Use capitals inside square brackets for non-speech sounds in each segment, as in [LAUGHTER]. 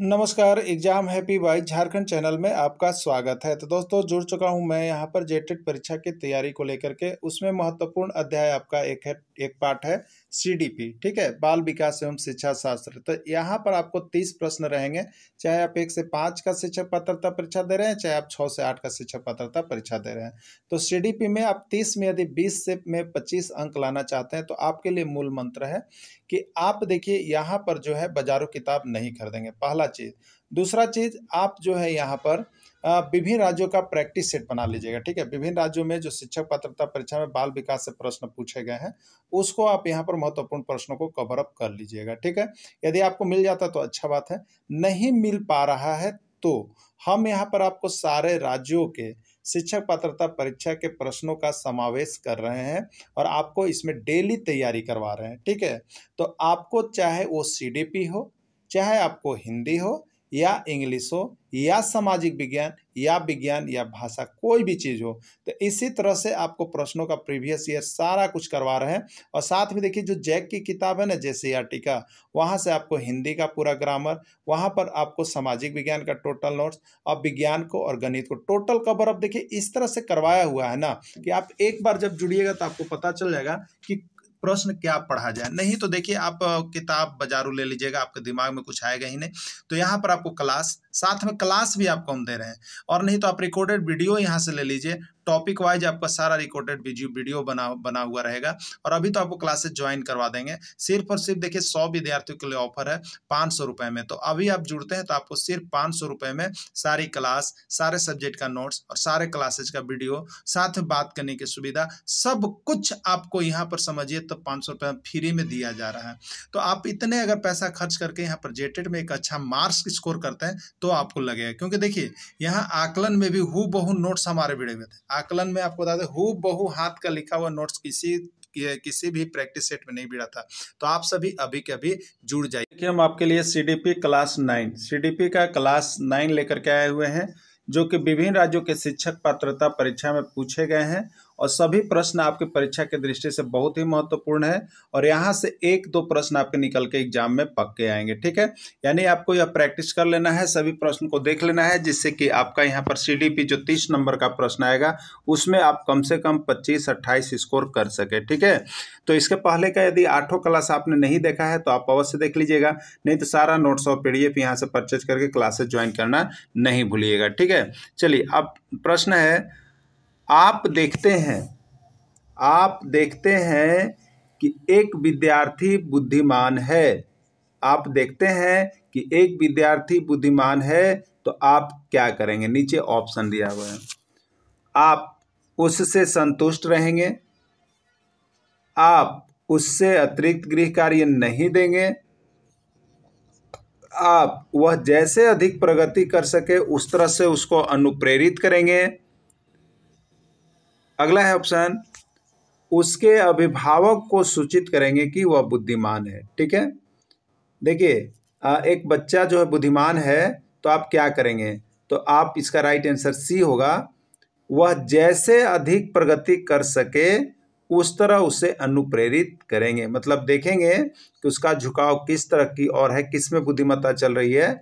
नमस्कार exam happy by Jharkhand channel में आपका स्वागत है तो दोस्तों जुड़ चुका हूं मैं यहां पर जेटेड परीक्षा की तैयारी को लेकर के उसमें महत्वपूर्ण अध्याय आपका एक है एक पाठ है सीडीपी ठीक है बाल विकास एवं शिक्षा शास्त्र तो यहां पर आपको तीस प्रश्न रहेंगे चाहे आप एक से पाँच का शिक्षक पात्रता परीक्षा दे रहे हैं चाहे आप छः से आठ का शिक्षक पात्रता परीक्षा दे रहे हैं तो सी में आप तीस में यदि बीस से में पच्चीस अंक लाना चाहते हैं तो आपके लिए मूल मंत्र है कि आप देखिए यहाँ पर जो है बाजारों किताब नहीं खरीदेंगे पहला चीज़ दूसरा चीज़ आप जो है यहाँ पर विभिन्न राज्यों का प्रैक्टिस सेट बना लीजिएगा ठीक है विभिन्न राज्यों में जो शिक्षक पात्रता परीक्षा में बाल विकास से प्रश्न पूछे गए हैं उसको आप यहाँ पर महत्वपूर्ण प्रश्नों को कवर अप कर लीजिएगा ठीक है यदि आपको मिल जाता तो अच्छा बात है नहीं मिल पा रहा है तो हम यहाँ पर आपको सारे राज्यों के शिक्षक पात्रता परीक्षा के प्रश्नों का समावेश कर रहे हैं और आपको इसमें डेली तैयारी करवा रहे हैं ठीक है तो आपको चाहे वो सी हो चाहे आपको हिंदी हो या इंग्लिश हो या सामाजिक विज्ञान या विज्ञान या भाषा कोई भी चीज़ हो तो इसी तरह से आपको प्रश्नों का प्रीवियस ईयर सारा कुछ करवा रहे हैं और साथ में देखिए जो जैक की किताब है ना जे का वहाँ से आपको हिंदी का पूरा ग्रामर वहाँ पर आपको सामाजिक विज्ञान का टोटल नोट्स और विज्ञान को और गणित को टोटल कवर अब देखिए इस तरह से करवाया हुआ है ना कि आप एक बार जब जुड़िएगा तो आपको पता चल जाएगा कि प्रश्न क्या पढ़ा जाए नहीं तो देखिए आप किताब बाजारू ले लीजिएगा आपके दिमाग में कुछ आएगा ही नहीं तो यहाँ पर आपको क्लास साथ में क्लास भी आपको हम दे रहे हैं और नहीं तो आप रिकॉर्डेड वीडियो यहाँ से ले लीजिए टॉपिक वाइज आपका सारा रिकॉर्डेड वीडियो बना बना हुआ रहेगा और अभी तो आपको क्लासेस ज्वाइन करवा देंगे सिर्फ और सिर्फ देखिए सौ विद्यार्थियों के लिए ऑफर है पाँच सौ रुपये में तो अभी आप जुड़ते हैं तो आपको सिर्फ पाँच सौ रुपये में सारी क्लास सारे सब्जेक्ट का नोट्स और सारे क्लासेज का वीडियो साथ में बात करने की सुविधा सब कुछ आपको यहाँ पर समझिए तो तो पाँच सौ रुपये फ्री में दिया जा रहा है तो आप इतने अगर पैसा खर्च करके यहाँ पर जेटेड में एक अच्छा मार्क्स स्कोर करते हैं तो आपको लगेगा क्योंकि देखिए यहाँ आकलन में भी हु बहु नोट्स हमारे भिड़े हुए थे आकलन में आपको बता दें हु बहु हाथ का लिखा हुआ नोट्स किसी किसी भी प्रैक्टिस सेट में नहीं भिड़ा था तो आप सभी अभी के अभी जुड़ जाइए देखिए हम आपके लिए सीडीपी क्लास नाइन सीडीपी का क्लास नाइन लेकर के आए हुए हैं जो कि विभिन्न राज्यों के शिक्षक पात्रता परीक्षा में पूछे गए हैं और सभी प्रश्न आपके परीक्षा के दृष्टि से बहुत ही महत्वपूर्ण है और यहाँ से एक दो प्रश्न आपके निकल के एग्जाम में पक के आएंगे ठीक है यानी आपको यह प्रैक्टिस कर लेना है सभी प्रश्न को देख लेना है जिससे कि आपका यहाँ पर सी जो तीस नंबर का प्रश्न आएगा उसमें आप कम से कम पच्चीस अट्ठाईस स्कोर कर सके ठीक है तो इसके पहले का यदि आठों क्लास आपने नहीं देखा है तो आप अवश्य देख लीजिएगा नहीं तो सारा नोट्स और पीडीएफ यहाँ से परचेज करके क्लासेस ज्वाइन करना नहीं भूलिएगा ठीक है चलिए अब प्रश्न है आप देखते हैं आप देखते हैं कि एक विद्यार्थी बुद्धिमान है आप देखते हैं कि एक विद्यार्थी बुद्धिमान है तो आप क्या करेंगे नीचे ऑप्शन दिया हुआ है आप उससे संतुष्ट रहेंगे आप उससे अतिरिक्त गृह कार्य नहीं देंगे आप वह जैसे अधिक प्रगति कर सके उस तरह से उसको अनुप्रेरित करेंगे अगला है ऑप्शन उसके अभिभावक को सूचित करेंगे कि वह बुद्धिमान है ठीक है देखिए एक बच्चा जो है बुद्धिमान है तो आप क्या करेंगे तो आप इसका राइट आंसर सी होगा वह जैसे अधिक प्रगति कर सके उस तरह उसे अनुप्रेरित करेंगे मतलब देखेंगे कि उसका झुकाव किस तरह की और है किस में बुद्धिमत्ता चल रही है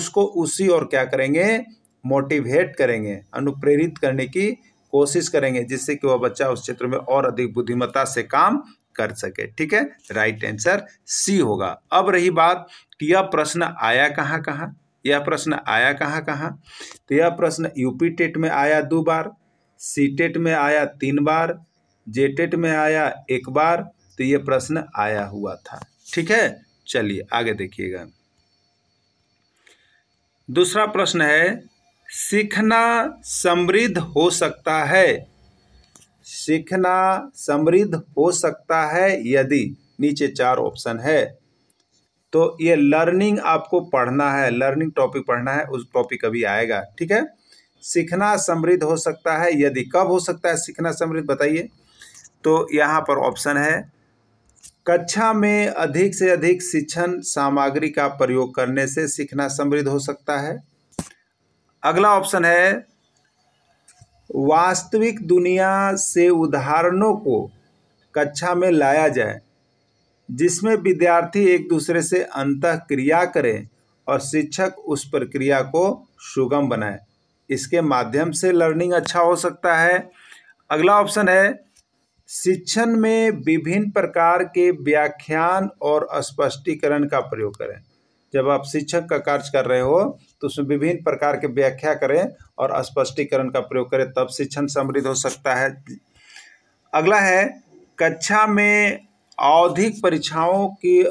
उसको उसी और क्या करेंगे मोटिवेट करेंगे अनुप्रेरित करने की कोशिश करेंगे जिससे कि वह बच्चा उस क्षेत्र में और अधिक बुद्धिमत्ता से काम कर सके ठीक है राइट आंसर सी होगा अब रही बात कि यह प्रश्न आया कहाँ कहाँ यह प्रश्न आया कहाँ कहाँ तो यह प्रश्न यूपी टेट में आया दो बार सी टेट में आया तीन बार जे टेट में आया एक बार तो यह प्रश्न आया हुआ था ठीक है चलिए आगे देखिएगा दूसरा प्रश्न है सीखना समृद्ध हो सकता है सीखना समृद्ध हो सकता है यदि नीचे चार ऑप्शन है तो ये लर्निंग आपको पढ़ना है लर्निंग टॉपिक पढ़ना है उस टॉपिक अभी आएगा ठीक है सीखना समृद्ध हो सकता है यदि कब हो सकता है सीखना समृद्ध बताइए तो यहाँ पर ऑप्शन है कक्षा में अधिक से अधिक शिक्षण सामग्री का प्रयोग करने से सीखना समृद्ध हो सकता है अगला ऑप्शन है वास्तविक दुनिया से उदाहरणों को कक्षा में लाया जाए जिसमें विद्यार्थी एक दूसरे से अंत क्रिया करें और शिक्षक उस प्रक्रिया को सुगम बनाए इसके माध्यम से लर्निंग अच्छा हो सकता है अगला ऑप्शन है शिक्षण में विभिन्न प्रकार के व्याख्यान और स्पष्टीकरण का प्रयोग करें जब आप शिक्षक का कार्य कर रहे हो तो उसमें विभिन्न प्रकार के व्याख्या करें और स्पष्टीकरण का प्रयोग करें तब शिक्षण समृद्ध हो सकता है अगला है कक्षा में अवधिक परीक्षाओं की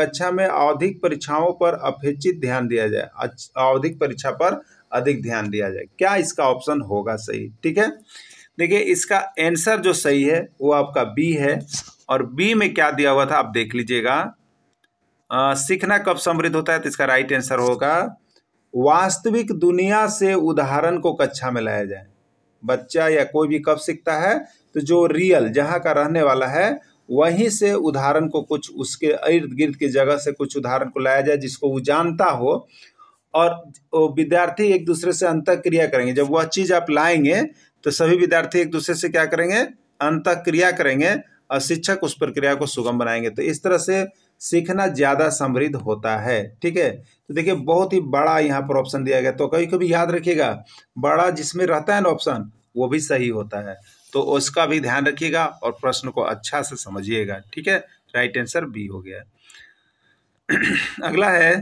कक्षा में अवधिक परीक्षाओं पर अपेक्षित ध्यान दिया जाए अवधिक परीक्षा पर अधिक ध्यान दिया जाए क्या इसका ऑप्शन होगा सही ठीक है देखिए इसका आंसर जो सही है वो आपका बी है और बी में क्या दिया हुआ था आप देख लीजिएगा सीखना कब समृद्ध होता है तो इसका राइट आंसर होगा वास्तविक दुनिया से उदाहरण को कक्षा में लाया जाए बच्चा या कोई भी कब सीखता है तो जो रियल जहाँ का रहने वाला है वहीं से उदाहरण को कुछ उसके इर्द गिर्द की जगह से कुछ उदाहरण को लाया जाए जिसको वो जानता हो और विद्यार्थी एक दूसरे से अंत क्रिया करेंगे जब वह चीज़ आप लाएंगे तो सभी विद्यार्थी एक दूसरे से क्या करेंगे अंत क्रिया करेंगे और शिक्षक उस प्रक्रिया को सुगम बनाएंगे तो इस तरह से सीखना ज़्यादा समृद्ध होता है ठीक है तो देखिए बहुत ही बड़ा यहाँ पर ऑप्शन दिया गया तो कभी कभी याद रखिएगा बड़ा जिसमें रहता है ना ऑप्शन वो भी सही होता है तो उसका भी ध्यान रखिएगा और प्रश्न को अच्छा से समझिएगा ठीक है राइट आंसर बी हो गया [CLEARS THROAT] अगला है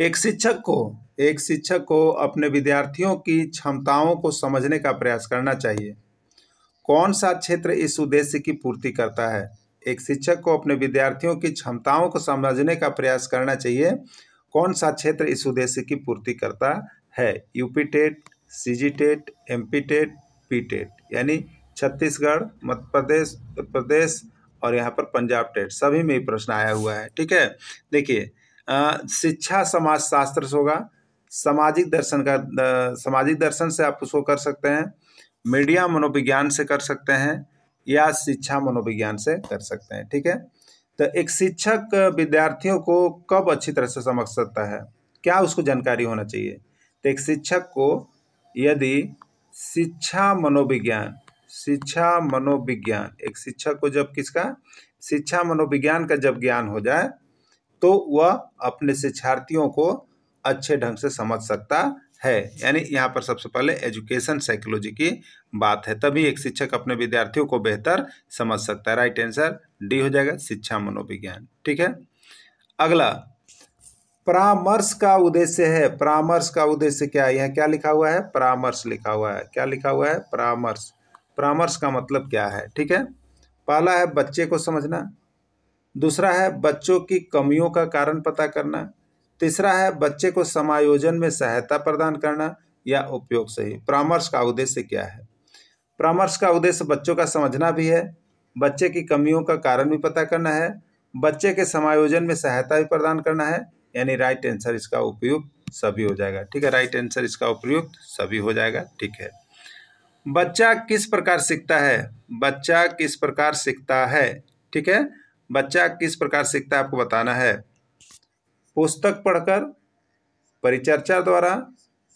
एक शिक्षक को एक शिक्षक को अपने विद्यार्थियों की क्षमताओं को समझने का प्रयास करना चाहिए कौन सा क्षेत्र इस उद्देश्य की पूर्ति करता है एक शिक्षक को अपने विद्यार्थियों की क्षमताओं को समझने का प्रयास करना चाहिए कौन सा क्षेत्र इस उद्देश्य की पूर्ति करता है UP TET C G TET M P TET P TET यानी छत्तीसगढ़ मध्य प्रदेश उत्तर प्रदेश और यहाँ पर पंजाब टेट सभी में ही प्रश्न आया हुआ है ठीक है देखिए शिक्षा समाज शास्त्र से होगा सामाजिक दर्शन का सामाजिक दर्शन से आप उसको कर सकते हैं मीडिया मनोविज्ञान से कर सकते हैं या शिक्षा मनोविज्ञान से कर सकते हैं ठीक है तो एक शिक्षक विद्यार्थियों को कब अच्छी तरह से समझ सकता है क्या उसको जानकारी होना चाहिए तो एक शिक्षक को यदि शिक्षा मनोविज्ञान शिक्षा मनोविज्ञान एक शिक्षक को जब किसका शिक्षा मनोविज्ञान का जब ज्ञान हो जाए तो वह अपने शिक्षार्थियों को अच्छे ढंग से समझ सकता है यानी यहाँ पर सबसे पहले एजुकेशन साइकोलॉजी की बात है तभी एक शिक्षक अपने विद्यार्थियों को बेहतर समझ सकता है राइट आंसर डी हो जाएगा शिक्षा मनोविज्ञान ठीक है अगला परामर्श का उद्देश्य है परामर्श का उद्देश्य क्या है यहाँ क्या लिखा हुआ है परामर्श लिखा हुआ है क्या लिखा हुआ है परामर्श परामर्श का मतलब क्या है ठीक है पहला है बच्चे को समझना दूसरा है बच्चों की कमियों का कारण पता करना तीसरा है बच्चे को समायोजन में सहायता प्रदान करना या उपयोग सही परामर्श का उद्देश्य क्या है परामर्श का उद्देश्य बच्चों का समझना भी है बच्चे की कमियों का कारण भी पता करना है बच्चे के समायोजन में सहायता भी प्रदान करना है यानी राइट आंसर इसका उपयुक्त सभी हो जाएगा ठीक है राइट आंसर इसका उपयुक्त सभी हो जाएगा ठीक है बच्चा किस प्रकार सीखता है बच्चा किस प्रकार सीखता है ठीक है बच्चा किस प्रकार सीखता है आपको बताना है पुस्तक पढ़कर परिचर्चा द्वारा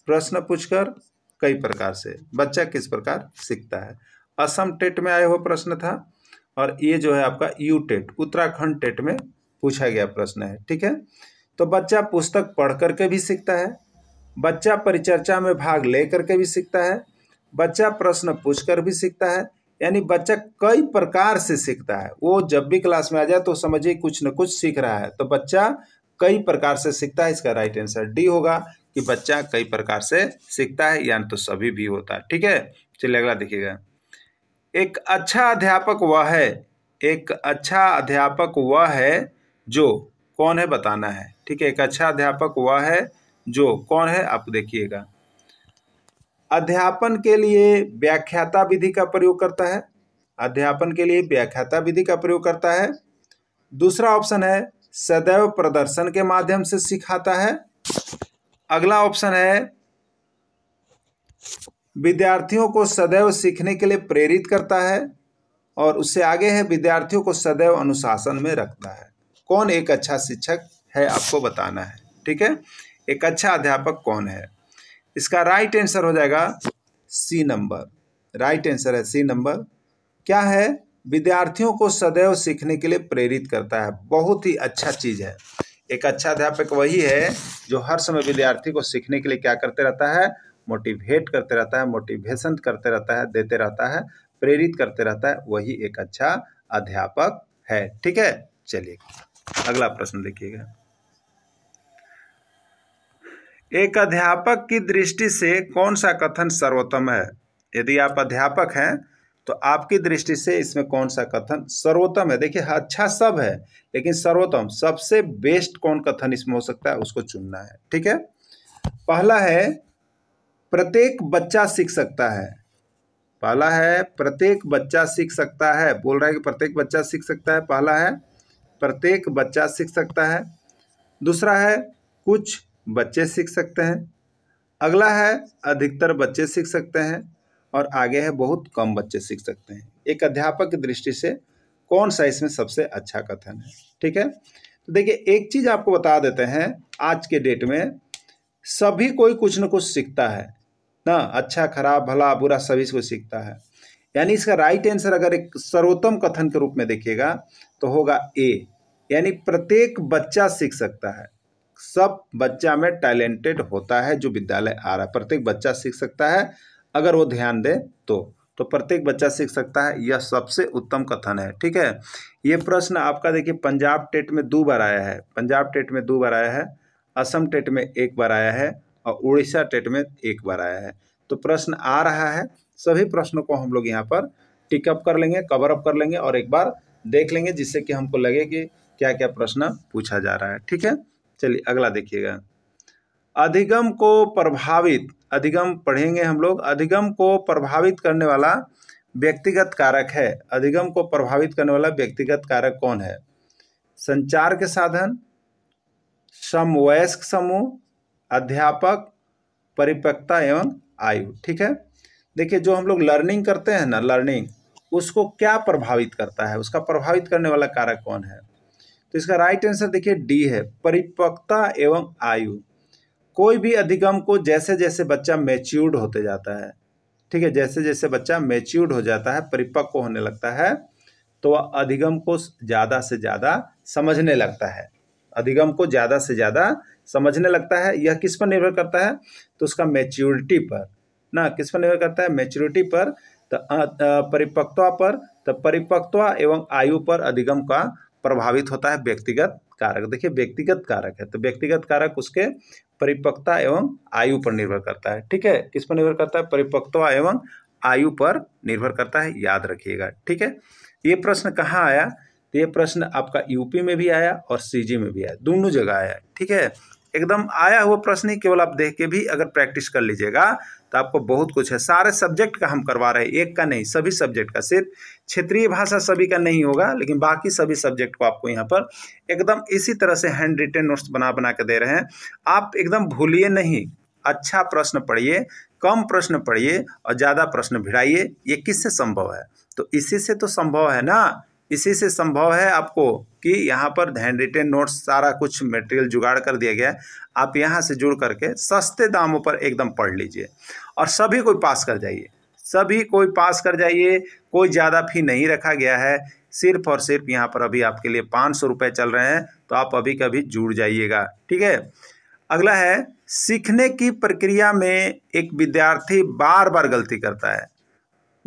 प्रश्न पूछकर कई प्रकार से बच्चा किस प्रकार सीखता है असम टेट में आया हुआ प्रश्न था और ये जो है आपका यू टेट उत्तराखंड टेट में पूछा गया प्रश्न है ठीक है तो बच्चा पुस्तक पढ़ करके भी सीखता है बच्चा परिचर्चा में भाग ले करके भी सीखता है बच्चा प्रश्न पूछ कर भी सीखता है यानी बच्चा कई प्रकार से सीखता है वो जब भी क्लास में आ जाए तो समझिए कुछ न कुछ सीख रहा है तो बच्चा कई प्रकार से सीखता है इसका राइट आंसर डी होगा कि बच्चा कई प्रकार से सीखता है यानी तो सभी भी होता है ठीक है चलिए अगला देखिएगा एक अच्छा अध्यापक वह है एक अच्छा अध्यापक वह है जो कौन है बताना है ठीक है एक अच्छा अध्यापक वह है जो कौन है आप देखिएगा अध्यापन के लिए व्याख्याता विधि का प्रयोग करता है अध्यापन के लिए व्याख्याता विधि का प्रयोग करता है दूसरा ऑप्शन है सदैव प्रदर्शन के माध्यम से सिखाता है अगला ऑप्शन है विद्यार्थियों को सदैव सीखने के लिए प्रेरित करता है और उससे आगे है विद्यार्थियों को सदैव अनुशासन में रखता है कौन एक अच्छा शिक्षक है आपको बताना है ठीक है एक अच्छा अध्यापक कौन है इसका राइट आंसर हो जाएगा सी नंबर राइट आंसर है सी नंबर क्या है विद्यार्थियों को सदैव सीखने के लिए प्रेरित करता है बहुत ही अच्छा चीज़ है एक अच्छा अध्यापक वही है जो हर समय विद्यार्थी को सीखने के लिए क्या करते रहता है मोटिवेट करते रहता है मोटिवेशन करते रहता है देते रहता है प्रेरित करते रहता है वही एक अच्छा अध्यापक है ठीक है चलिए अगला प्रश्न देखिएगा एक अध्यापक की दृष्टि से कौन सा कथन सर्वोत्तम है यदि आप अध्यापक हैं तो आपकी दृष्टि से इसमें कौन सा कथन सर्वोत्तम है देखिए अच्छा सब है लेकिन सर्वोत्तम सबसे बेस्ट कौन कथन इसमें हो सकता है उसको चुनना है ठीक है पहला है प्रत्येक बच्चा सीख सकता है पहला है प्रत्येक बच्चा सीख सकता है बोल रहा है कि प्रत्येक बच्चा सीख सकता है पहला है प्रत्येक बच्चा सीख सकता है दूसरा है कुछ बच्चे सीख सकते हैं अगला है अधिकतर बच्चे सीख सकते हैं और आगे है बहुत कम बच्चे सीख सकते हैं एक अध्यापक की दृष्टि से कौन सा इसमें सबसे अच्छा कथन है ठीक है तो देखिए एक चीज़ आपको बता देते हैं आज के डेट में सभी कोई कुछ ना कुछ सीखता है ना अच्छा खराब भला बुरा सभी को सीखता है यानी इसका राइट आंसर अगर एक सर्वोत्तम कथन के रूप में देखिएगा तो होगा ए यानी प्रत्येक बच्चा सीख सकता है सब बच्चा में टैलेंटेड होता है जो विद्यालय आ रहा है प्रत्येक बच्चा सीख सकता है अगर वो ध्यान दे तो तो प्रत्येक बच्चा सीख सकता है यह सबसे उत्तम कथन है ठीक है ये प्रश्न आपका देखिए पंजाब टेट में दो बार आया है पंजाब टेट में दो बार आया है असम टेट में एक बार आया है और उड़ीसा टेट में एक बार आया है तो प्रश्न आ रहा है सभी प्रश्नों को हम लोग यहाँ पर टिकअप कर लेंगे कवर अप कर लेंगे और एक बार देख लेंगे जिससे कि हमको लगे कि क्या क्या प्रश्न पूछा जा रहा है ठीक है चलिए अगला देखिएगा अधिगम को प्रभावित अधिगम पढ़ेंगे हम लोग अधिगम को प्रभावित करने वाला व्यक्तिगत कारक है अधिगम को प्रभावित करने वाला व्यक्तिगत कारक कौन है संचार के साधन समवयस्क समूह अध्यापक परिपक्वता एवं आयु ठीक है देखिए जो हम लोग लर्निंग करते हैं ना लर्निंग उसको क्या प्रभावित करता है उसका प्रभावित करने वाला कारक कौन है तो इसका राइट आंसर देखिए डी है परिपक्वता एवं आयु कोई भी अधिगम को जैसे जैसे बच्चा मैच्योर्ड होते जाता है ठीक है जैसे जैसे बच्चा मैच्योर्ड हो जाता है परिपक्व होने लगता है तो वह अधिगम को ज़्यादा से ज़्यादा समझने लगता है अधिगम को ज़्यादा से ज़्यादा समझने लगता है यह किस पर निर्भर करता है तो उसका मैच्योरिटी पर ना किस पर निर्भर करता है मैच्योरिटी पर तो परिपक्वता पर तो परिपक्वता एवं आयु पर अधिगम का प्रभावित होता है व्यक्तिगत कारक देखिए व्यक्तिगत कारक है तो व्यक्तिगत कारक उसके परिपक्वता एवं आयु पर निर्भर करता है ठीक है किस पर निर्भर करता है परिपक्वता एवं आयु पर निर्भर करता है याद रखिएगा ठीक है ये प्रश्न कहाँ आया तो ये प्रश्न आपका यूपी में भी आया और सीजी में भी आया दोनों जगह आया ठीक है एकदम आया हुआ प्रश्न ही केवल आप देख के भी अगर प्रैक्टिस कर लीजिएगा तो आपको बहुत कुछ है सारे सब्जेक्ट का हम करवा रहे हैं एक का नहीं सभी सब्जेक्ट का सिर्फ क्षेत्रीय भाषा सभी का नहीं होगा लेकिन बाकी सभी सब्जेक्ट को आपको यहाँ पर एकदम इसी तरह से हैंड रिटेन नोट्स बना बना के दे रहे हैं आप एकदम भूलिए नहीं अच्छा प्रश्न पढ़िए कम प्रश्न पढ़िए और ज़्यादा प्रश्न भिड़ाइए ये किससे संभव है तो इसी से तो संभव है ना इसी से संभव है आपको कि यहाँ पर हैंड रिटेन नोट्स सारा कुछ मटेरियल जुगाड़ कर दिया गया है आप यहाँ से जुड़ करके सस्ते दामों पर एकदम पढ़ लीजिए और सभी कोई पास कर जाइए सभी कोई पास कर जाइए कोई ज़्यादा फी नहीं रखा गया है सिर्फ और सिर्फ यहाँ पर अभी आपके लिए पाँच सौ रुपये चल रहे हैं तो आप अभी कभी जुड़ जाइएगा ठीक है अगला है सीखने की प्रक्रिया में एक विद्यार्थी बार बार गलती करता है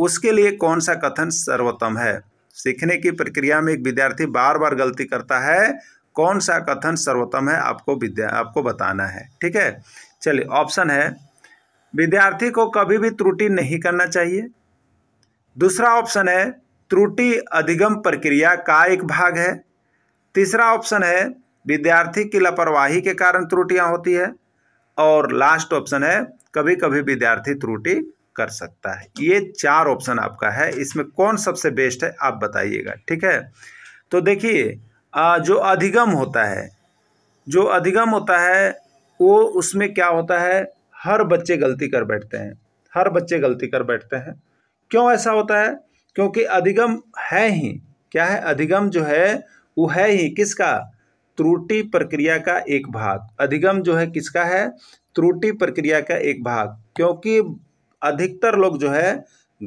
उसके लिए कौन सा कथन सर्वोत्तम है सीखने की प्रक्रिया में एक विद्यार्थी बार बार गलती करता है कौन सा कथन सर्वोत्तम है आपको विद्या आपको बताना है ठीक है चलिए ऑप्शन है विद्यार्थी को कभी भी त्रुटि नहीं करना चाहिए दूसरा ऑप्शन है त्रुटि अधिगम प्रक्रिया का एक भाग है तीसरा ऑप्शन है विद्यार्थी की लापरवाही के कारण त्रुटियां होती है और लास्ट ऑप्शन है कभी कभी विद्यार्थी त्रुटि कर सकता है ये चार ऑप्शन आपका है इसमें कौन सबसे बेस्ट है आप बताइएगा ठीक है तो देखिए जो अधिगम होता है जो अधिगम होता है वो उसमें क्या होता है हर बच्चे गलती कर बैठते हैं हर बच्चे गलती कर बैठते हैं क्यों ऐसा होता है क्योंकि अधिगम है ही क्या है अधिगम जो है वो है ही किसका त्रुटि प्रक्रिया का एक भाग अधिगम जो है किसका है त्रुटि प्रक्रिया का एक भाग क्योंकि अधिकतर लोग जो है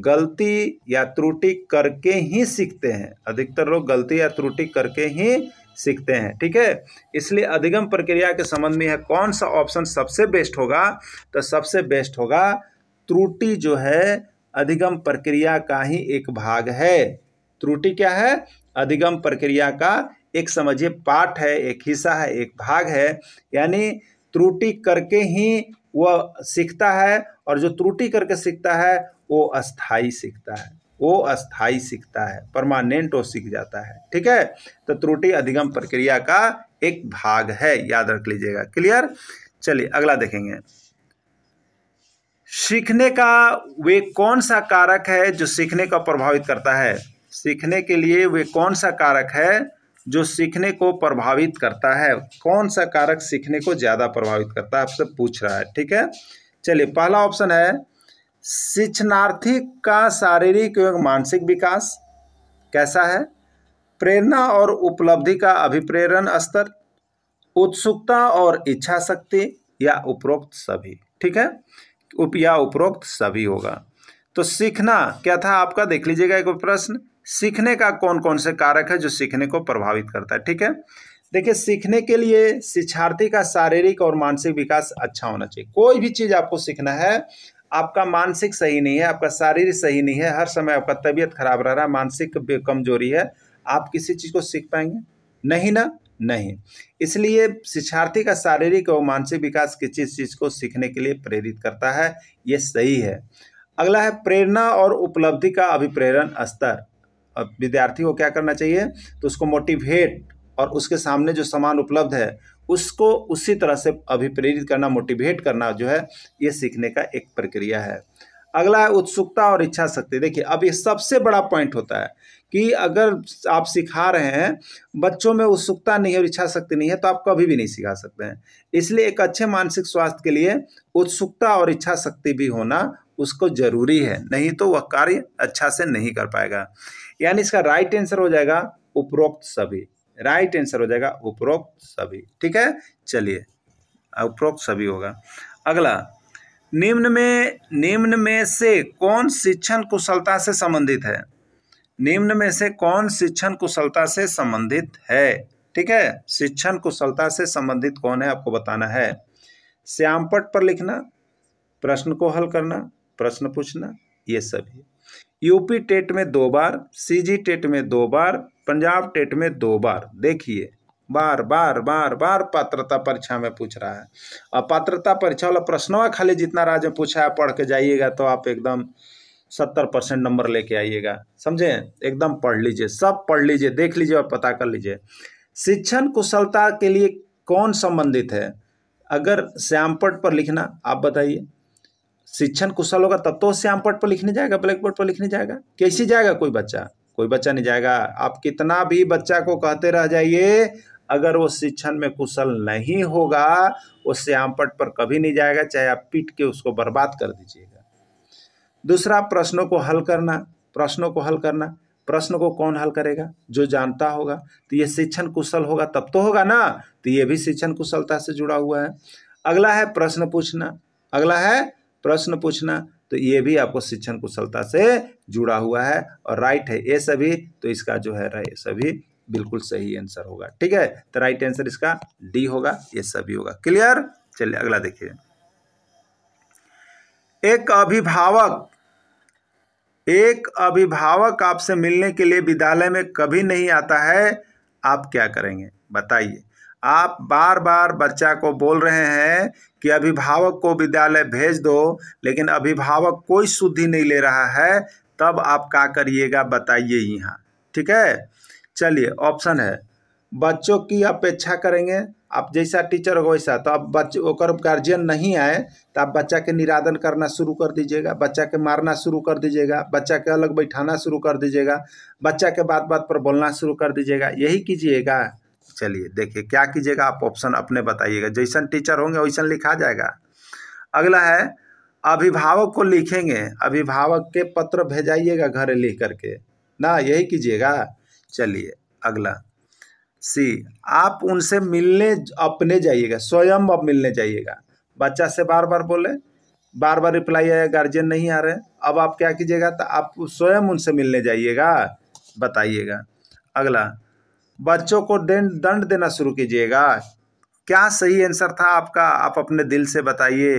गलती या त्रुटि करके ही सीखते हैं अधिकतर लोग गलती या त्रुटि करके ही सीखते हैं ठीक है इसलिए अधिगम प्रक्रिया के संबंध में है कौन सा ऑप्शन सबसे बेस्ट होगा तो सबसे बेस्ट होगा त्रुटि जो है अधिगम प्रक्रिया का ही एक भाग है त्रुटि क्या है अधिगम प्रक्रिया का एक समझिए पाठ है एक हिस्सा है एक भाग है यानी त्रुटि करके ही वह सीखता है और जो त्रुटि करके सीखता है वो अस्थाई सीखता है वो अस्थाई सीखता है परमानेंट वो सीख जाता है ठीक है तो त्रुटि अधिगम प्रक्रिया का एक भाग है याद रख लीजिएगा क्लियर चलिए अगला देखेंगे सीखने का वे कौन सा कारक है जो सीखने को प्रभावित करता है सीखने के लिए वे कौन सा कारक है जो सीखने को प्रभावित करता है कौन सा कारक सीखने को ज़्यादा प्रभावित करता है आपसे पूछ रहा है ठीक है चलिए पहला ऑप्शन है शिक्षणार्थी का शारीरिक एवं मानसिक विकास कैसा है प्रेरणा और उपलब्धि का अभिप्रेरण स्तर उत्सुकता और इच्छा शक्ति या उपरोक्त सभी ठीक है उप या उपरोक्त सभी होगा तो सीखना क्या था आपका देख लीजिएगा एक प्रश्न सीखने का कौन कौन से कारक है जो सीखने को प्रभावित करता है ठीक है देखिए सीखने के लिए शिक्षार्थी का शारीरिक और मानसिक विकास अच्छा होना चाहिए कोई भी चीज़ आपको सीखना है आपका मानसिक सही नहीं है आपका शारीरिक सही नहीं है हर समय आपका तबीयत खराब रह रहा है मानसिक कमजोरी है आप किसी चीज़ को सीख पाएंगे नहीं ना नहीं इसलिए शिक्षार्थी का शारीरिक और मानसिक विकास किसी चीज़ को सीखने के लिए प्रेरित करता है ये सही है अगला है प्रेरणा और उपलब्धि का अभिप्रेरण स्तर अब विद्यार्थी को क्या करना चाहिए तो उसको मोटिवेट और उसके सामने जो सामान उपलब्ध है उसको उसी तरह से अभिप्रेरित करना मोटिवेट करना जो है ये सीखने का एक प्रक्रिया है अगला है उत्सुकता और इच्छा शक्ति देखिए अब ये सबसे बड़ा पॉइंट होता है कि अगर आप सिखा रहे हैं बच्चों में उत्सुकता नहीं है और इच्छा शक्ति नहीं है तो आप कभी भी नहीं सिखा सकते हैं इसलिए एक अच्छे मानसिक स्वास्थ्य के लिए उत्सुकता और इच्छा शक्ति भी होना उसको जरूरी है नहीं तो वह कार्य अच्छा से नहीं कर पाएगा यानी इसका राइट आंसर हो जाएगा उपरोक्त सभी राइट आंसर हो जाएगा उपरोक्त सभी ठीक है चलिए उपरोक्त सभी होगा अगला निम्न में निम्न में से कौन शिक्षण कुशलता से संबंधित है निम्न में से कौन शिक्षण कुशलता से संबंधित है ठीक है शिक्षण कुशलता से संबंधित कौन है आपको बताना है श्यामपट पर लिखना प्रश्न को हल करना प्रश्न पूछना ये सभी यूपी टेट में दो बार सीजी टेट में दो बार पंजाब टेट में दो बार देखिए बार बार बार बार पात्रता परीक्षा में पूछ रहा है और पात्रता परीक्षा वाला प्रश्नवा खाली जितना राज्य में पूछा है पढ़ के जाइएगा तो आप एकदम सत्तर परसेंट नंबर लेके आइएगा समझे एकदम पढ़ लीजिए सब पढ़ लीजिए देख लीजिए और पता कर लीजिए शिक्षण कुशलता के लिए कौन संबंधित है अगर श्यामपट पर लिखना आप बताइए शिक्षण कुशल होगा तब तो श्यामपट पर लिखने जाएगा ब्लैक बोर्ड पर लिखने जाएगा कैसे जाएगा कोई बच्चा कोई बच्चा नहीं जाएगा आप कितना भी बच्चा को कहते रह जाइए अगर वो शिक्षण में कुशल नहीं होगा वो श्यामपट पर कभी नहीं जाएगा चाहे आप पीट के उसको बर्बाद कर दीजिएगा दूसरा प्रश्नों को हल करना प्रश्नों को हल करना प्रश्न को कौन हल करेगा जो जानता होगा तो ये शिक्षण कुशल होगा तब तो होगा ना तो ये भी शिक्षण कुशलता से जुड़ा हुआ है अगला है प्रश्न पूछना अगला है प्रश्न पूछना तो ये भी आपको शिक्षण कुशलता से जुड़ा हुआ है और राइट है ये सभी तो इसका जो है सभी बिल्कुल सही आंसर होगा ठीक है तो राइट आंसर इसका डी होगा ये सभी होगा क्लियर चलिए अगला देखिए एक अभिभावक एक अभिभावक आपसे मिलने के लिए विद्यालय में कभी नहीं आता है आप क्या करेंगे बताइए आप बार बार बच्चा को बोल रहे हैं कि अभिभावक को विद्यालय भेज दो लेकिन अभिभावक कोई शुद्धि नहीं ले रहा है तब आप क्या करिएगा बताइए यहाँ ठीक है चलिए ऑप्शन है बच्चों की अपेक्षा करेंगे आप जैसा टीचर हो वैसा तो आप बच्चे ओकर गार्जियन नहीं आए तो आप बच्चा के निरादन करना शुरू कर दीजिएगा बच्चा के मारना शुरू कर दीजिएगा बच्चा के अलग बैठाना शुरू कर दीजिएगा बच्चा के बात बात पर बोलना शुरू कर दीजिएगा यही कीजिएगा चलिए देखिए क्या कीजिएगा आप ऑप्शन अपने बताइएगा जैसन टीचर होंगे वैसन लिखा जाएगा अगला है अभिभावक को लिखेंगे अभिभावक के पत्र भेजाइएगा घर लिख करके ना यही कीजिएगा चलिए अगला सी आप उनसे मिलने अपने जाइएगा स्वयं अब मिलने जाइएगा बच्चा से बार बार बोले बार बार रिप्लाई आया गार्जियन नहीं आ रहे अब आप क्या कीजिएगा तो आप स्वयं उनसे मिलने जाइएगा बताइएगा अगला बच्चों को दंड देना शुरू कीजिएगा क्या सही आंसर था आपका आप अपने दिल से बताइए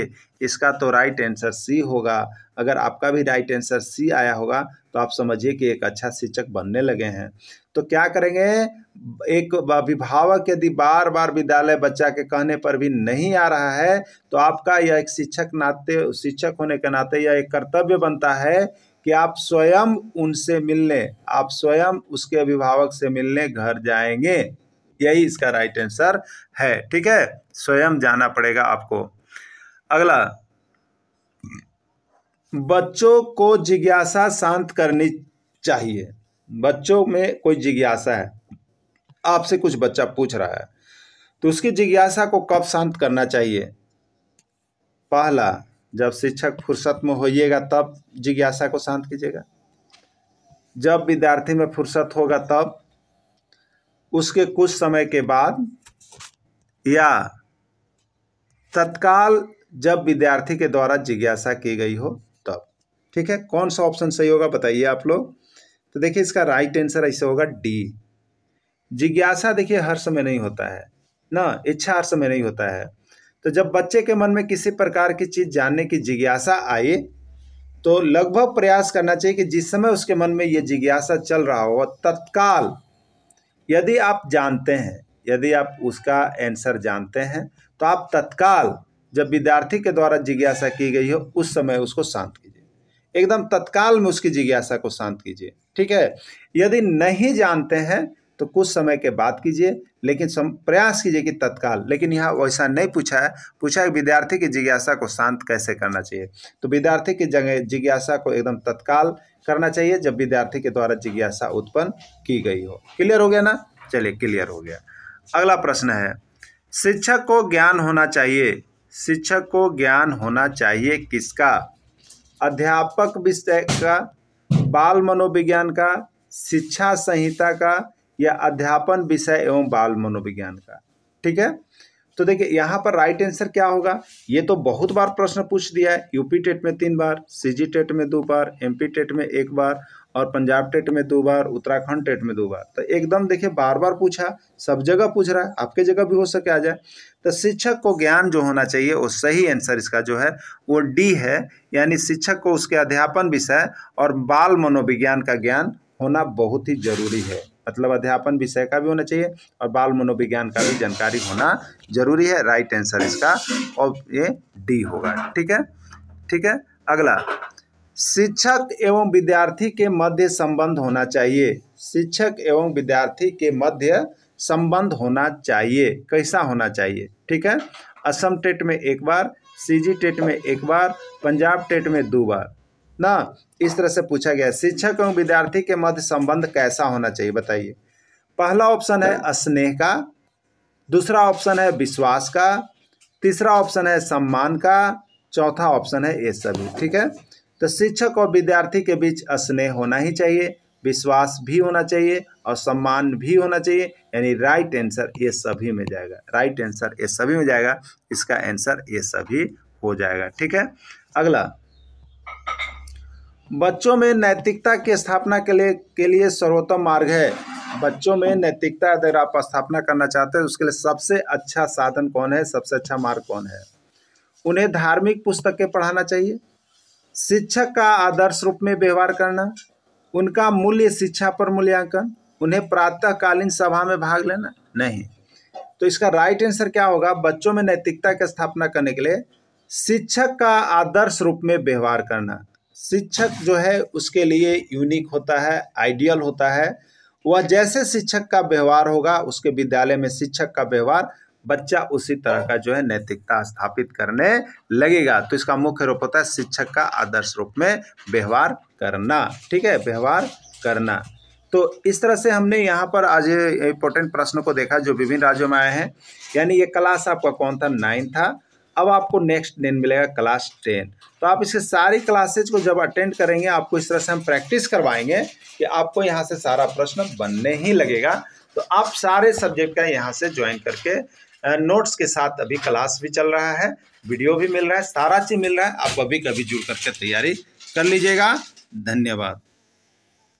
इसका तो राइट आंसर सी होगा अगर आपका भी राइट आंसर सी आया होगा तो आप समझिए कि एक अच्छा शिक्षक बनने लगे हैं तो क्या करेंगे एक अभिभावक यदि बार बार विद्यालय बच्चा के कहने पर भी नहीं आ रहा है तो आपका यह एक शिक्षक नाते शिक्षक होने के नाते यह एक कर्तव्य बनता है कि आप स्वयं उनसे मिलने आप स्वयं उसके अभिभावक से मिलने घर जाएंगे यही इसका राइट आंसर है ठीक है स्वयं जाना पड़ेगा आपको अगला बच्चों को जिज्ञासा शांत करनी चाहिए बच्चों में कोई जिज्ञासा है आपसे कुछ बच्चा पूछ रहा है तो उसकी जिज्ञासा को कब शांत करना चाहिए पहला जब शिक्षक फुर्सत में होइएगा तब जिज्ञासा को शांत कीजिएगा जब विद्यार्थी में फुर्सत होगा तब उसके कुछ समय के बाद या तत्काल जब विद्यार्थी के द्वारा जिज्ञासा की गई हो तब ठीक है कौन सा ऑप्शन सही होगा बताइए आप लोग तो देखिए इसका राइट आंसर ऐसे होगा डी जिज्ञासा देखिए हर समय नहीं होता है ना इच्छा हर समय नहीं होता है तो जब बच्चे के मन में किसी प्रकार की चीज़ जानने की जिज्ञासा आए तो लगभग प्रयास करना चाहिए कि जिस समय उसके मन में ये जिज्ञासा चल रहा हो तत्काल यदि आप जानते हैं यदि आप उसका आंसर जानते हैं तो आप तत्काल जब विद्यार्थी के द्वारा जिज्ञासा की गई हो उस समय उसको शांत कीजिए एकदम तत्काल में उसकी जिज्ञासा को शांत कीजिए ठीक है यदि नहीं जानते हैं तो कुछ समय के बाद कीजिए लेकिन सम प्रयास कीजिए कि तत्काल लेकिन यहाँ वैसा नहीं पूछा है पूछा है विद्यार्थी की जिज्ञासा को शांत कैसे करना चाहिए तो विद्यार्थी की जगह जिज्ञासा को एकदम तत्काल करना चाहिए जब विद्यार्थी के द्वारा जिज्ञासा उत्पन्न की गई हो क्लियर हो गया ना चलिए क्लियर हो गया अगला प्रश्न है शिक्षक को ज्ञान होना चाहिए शिक्षक को ज्ञान होना चाहिए किसका अध्यापक विषय का बाल मनोविज्ञान का शिक्षा संहिता का या अध्यापन विषय एवं बाल मनोविज्ञान का ठीक है तो देखिए यहाँ पर राइट आंसर क्या होगा ये तो बहुत बार प्रश्न पूछ दिया है यूपी टेट में तीन बार सीजी टेट में दो बार एमपी टेट में एक बार और पंजाब टेट में दो बार उत्तराखंड टेट में दो बार तो एकदम देखिए बार बार पूछा सब जगह पूछ रहा है आपके जगह भी हो सके आ जाए तो शिक्षक को ज्ञान जो होना चाहिए वो सही आंसर इसका जो है वो डी है यानी शिक्षक को उसके अध्यापन विषय और बाल मनोविज्ञान का ज्ञान होना बहुत ही जरूरी है मतलब अध्यापन विषय का भी होना चाहिए और बाल मनोविज्ञान का भी जानकारी होना जरूरी है राइट आंसर इसका और ये डी होगा ठीक है ठीक है अगला शिक्षक एवं विद्यार्थी के मध्य संबंध होना चाहिए शिक्षक एवं विद्यार्थी के मध्य संबंध होना चाहिए कैसा होना चाहिए ठीक है असम टेट में एक बार सीजी टेट में एक बार पंजाब टेट में दो बार ना इस तरह से पूछा गया शिक्षक एवं विद्यार्थी के मध्य संबंध कैसा होना चाहिए बताइए पहला ऑप्शन है हाँ। स्नेह का दूसरा ऑप्शन है विश्वास का तीसरा ऑप्शन है सम्मान का चौथा ऑप्शन है ये सभी ठीक है तो शिक्षक और विद्यार्थी के बीच स्नेह होना ही चाहिए विश्वास भी होना चाहिए और सम्मान भी होना चाहिए यानी राइट आंसर ये सभी में जाएगा राइट आंसर ये सभी में जाएगा इसका आंसर ये सभी हो जाएगा ठीक है अगला बच्चों में नैतिकता की स्थापना के लिए के लिए सर्वोत्तम मार्ग है बच्चों में नैतिकता अगर आप स्थापना करना चाहते हैं उसके लिए सबसे अच्छा साधन कौन है सबसे अच्छा मार्ग कौन है उन्हें धार्मिक पुस्तकें पढ़ाना चाहिए शिक्षक का आदर्श रूप में व्यवहार करना उनका मूल्य शिक्षा पर मूल्यांकन उन्हें प्रातःकालीन सभा में भाग लेना नहीं तो इसका राइट आंसर क्या होगा बच्चों में नैतिकता की स्थापना करने के लिए शिक्षक का आदर्श रूप में व्यवहार करना शिक्षक जो है उसके लिए यूनिक होता है आइडियल होता है वह जैसे शिक्षक का व्यवहार होगा उसके विद्यालय में शिक्षक का व्यवहार बच्चा उसी तरह का जो है नैतिकता स्थापित करने लगेगा तो इसका मुख्य रूप होता है शिक्षक का आदर्श रूप में व्यवहार करना ठीक है व्यवहार करना तो इस तरह से हमने यहाँ पर आज इम्पोर्टेंट प्रश्न को देखा जो विभिन्न राज्यों में आए हैं यानी ये क्लास आपका कौन था नाइन था अब आपको नेक्स्ट दिन मिलेगा क्लास टेन तो आप इसके सारी क्लासेज को जब अटेंड करेंगे आपको इस तरह से हम प्रैक्टिस करवाएंगे कि आपको यहाँ से सारा प्रश्न बनने ही लगेगा तो आप सारे सब्जेक्ट का यहाँ से ज्वाइन करके नोट्स के साथ अभी क्लास भी चल रहा है वीडियो भी मिल रहा है सारा चीज़ मिल रहा है आप अभी कभी जुड़ करके तैयारी कर लीजिएगा धन्यवाद